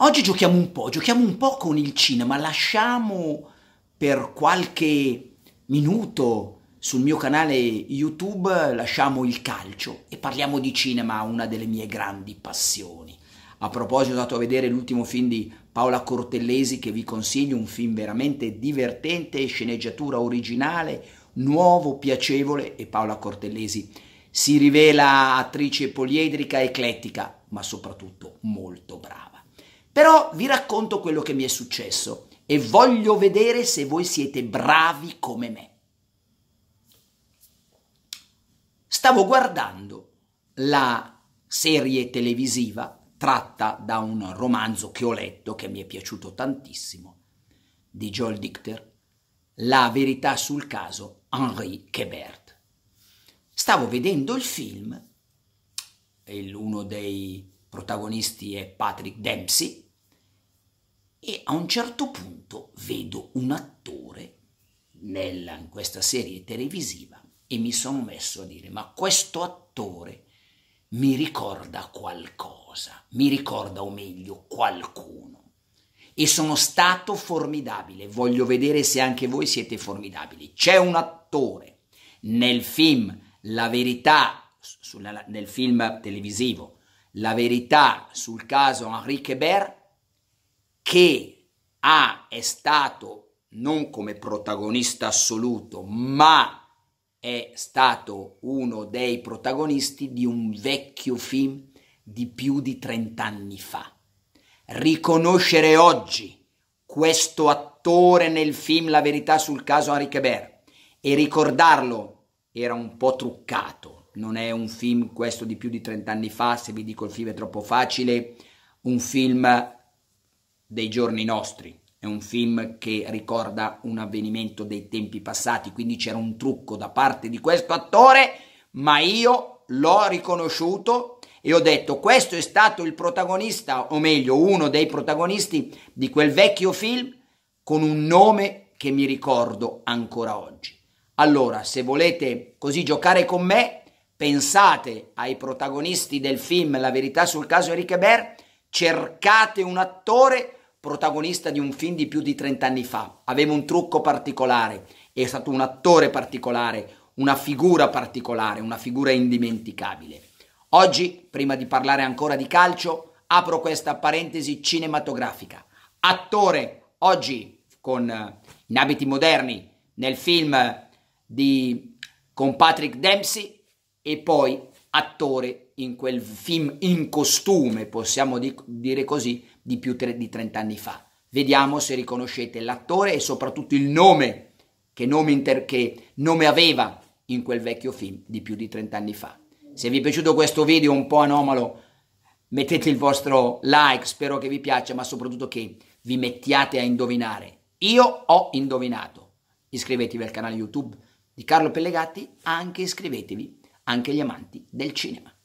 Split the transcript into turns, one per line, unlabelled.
Oggi giochiamo un po', giochiamo un po' con il cinema, lasciamo per qualche minuto sul mio canale YouTube, lasciamo il calcio e parliamo di cinema, una delle mie grandi passioni. A proposito, sono andato a vedere l'ultimo film di Paola Cortellesi che vi consiglio, un film veramente divertente, sceneggiatura originale, nuovo, piacevole e Paola Cortellesi si rivela attrice poliedrica, eclettica, ma soprattutto molto brava. Però vi racconto quello che mi è successo e voglio vedere se voi siete bravi come me. Stavo guardando la serie televisiva tratta da un romanzo che ho letto che mi è piaciuto tantissimo di Joel Dichter, La verità sul caso Henri Quebert. Stavo vedendo il film e uno dei protagonisti è Patrick Dempsey e a un certo punto vedo un attore nella, in questa serie televisiva e mi sono messo a dire ma questo attore mi ricorda qualcosa, mi ricorda o meglio qualcuno. E sono stato formidabile, voglio vedere se anche voi siete formidabili. C'è un attore nel film La verità, sulla, nel film televisivo, La verità sul caso Henri Quebert che A è stato non come protagonista assoluto, ma è stato uno dei protagonisti di un vecchio film di più di 30 anni fa. Riconoscere oggi questo attore nel film La verità sul caso Henri Quebert e ricordarlo era un po' truccato. Non è un film questo di più di 30 anni fa, se vi dico il film è troppo facile, un film dei giorni nostri, è un film che ricorda un avvenimento dei tempi passati, quindi c'era un trucco da parte di questo attore, ma io l'ho riconosciuto e ho detto questo è stato il protagonista, o meglio uno dei protagonisti di quel vecchio film con un nome che mi ricordo ancora oggi. Allora, se volete così giocare con me, pensate ai protagonisti del film La verità sul caso Enrique Bert Cercate un attore protagonista di un film di più di 30 anni fa. Aveva un trucco particolare, è stato un attore particolare, una figura particolare, una figura indimenticabile. Oggi, prima di parlare ancora di calcio, apro questa parentesi cinematografica. Attore, oggi, con, eh, in abiti moderni, nel film di, con Patrick Dempsey e poi attore in quel film in costume, possiamo di- dire così, di più tre- di 30 anni fa. Vediamo se riconoscete l'attore e soprattutto il nome, che nome, inter- che nome aveva in quel vecchio film di più di 30 anni fa. Se vi è piaciuto questo video un po' anomalo, mettete il vostro like, spero che vi piaccia, ma soprattutto che vi mettiate a indovinare. Io ho indovinato. Iscrivetevi al canale YouTube di Carlo Pellegatti, anche iscrivetevi anche gli amanti del cinema.